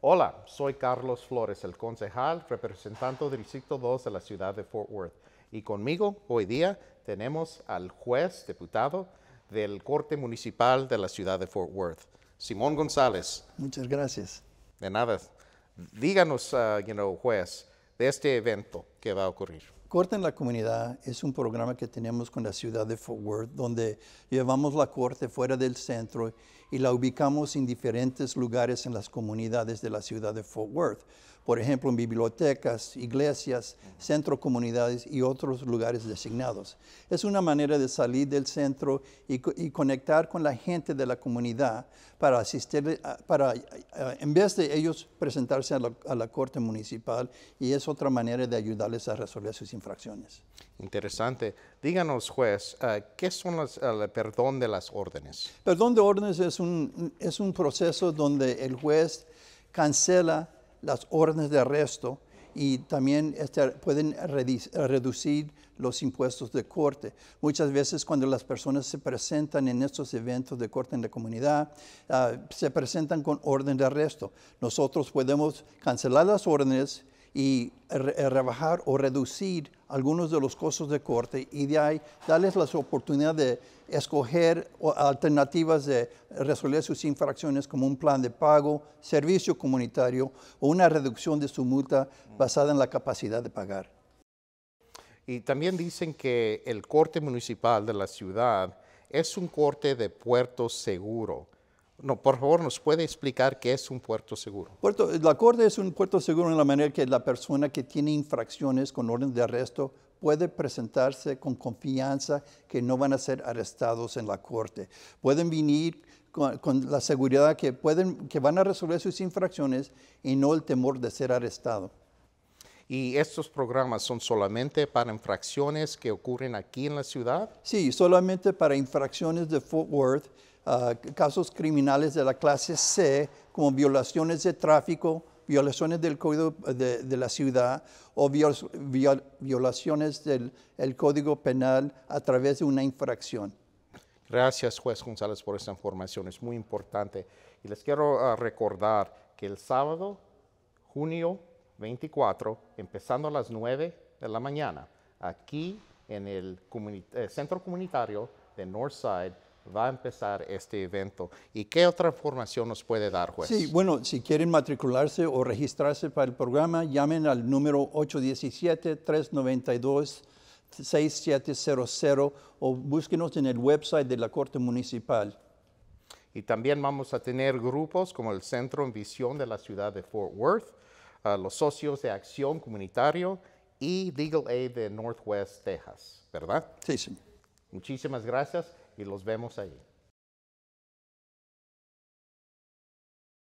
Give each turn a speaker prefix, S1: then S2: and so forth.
S1: Hola, soy Carlos Flores, el concejal representante del Distrito 2 de la ciudad de Fort Worth. Y conmigo hoy día tenemos al juez diputado del Corte Municipal de la ciudad de Fort Worth, Simón González. Muchas gracias. De nada. Díganos, ah, juez, de este evento que va a ocurrir.
S2: Corte en la Comunidad es un programa que tenemos con la ciudad de Fort Worth, donde llevamos la corte fuera del centro y la ubicamos en diferentes lugares en las comunidades de la ciudad de Fort Worth. Por ejemplo, en bibliotecas, iglesias, centro comunidades y otros lugares designados. Es una manera de salir del centro y, conectar con la gente de la comunidad para asistir, ah, para, ah, ah, en vez de ellos presentarse a la, corte municipal, y es otra manera de ayudarles a resolver sus infracciones.
S1: Interesante. Díganos, juez, eh, ¿qué son el eh, perdón de las órdenes?
S2: Perdón de órdenes es un, es un proceso donde el juez cancela las órdenes de arresto y también este, pueden reducir los impuestos de corte. Muchas veces cuando las personas se presentan en estos eventos de corte en la comunidad, ah, se presentan con orden de arresto. Nosotros podemos cancelar las órdenes y eh, rebajar o reducir algunos de los costos de corte y de ahí darles la oportunidad de escoger alternativas de resolver sus infracciones como un plan de pago, servicio comunitario o una reducción de su multa basada en la capacidad de pagar.
S1: Y también dicen que el corte municipal de la ciudad es un corte de puerto seguro. No, por favor, ¿nos puede explicar qué es un puerto seguro?
S2: Puerto, la Corte es un puerto seguro en la manera que la persona que tiene infracciones con orden de arresto puede presentarse con confianza que no van a ser arrestados en la Corte. Pueden venir con, la seguridad que, pueden, que van a resolver sus infracciones y no el temor de ser arrestado.
S1: Y estos programas son solamente para infracciones
S2: que ocurren aquí en la ciudad. Sí, solamente para infracciones de Fort Worth, ah, casos criminales de la clase C, como violaciones de tráfico, violaciones del código de, la ciudad o violaciones del código penal a través de una infracción.
S1: Gracias, juez González, por esta información. Es muy importante. Y les quiero ah, recordar que el sábado, junio 24, empezando a las 9 de la mañana, aquí en el eh, centro comunitario de Northside va a empezar este evento. ¿Y qué otra información nos puede dar, juez? Sí,
S2: bueno, si quieren matricularse o registrarse para el programa, llamen al número 817-392-6700 o búsquenos en el website de la Corte Municipal. Y también vamos a tener grupos como el Centro en Visión de la Ciudad
S1: de Fort Worth, a los socios de Acción Comunitario y Legal Aid de Northwest Texas, ¿verdad? Sí, sí. Muchísimas gracias y los vemos ahí.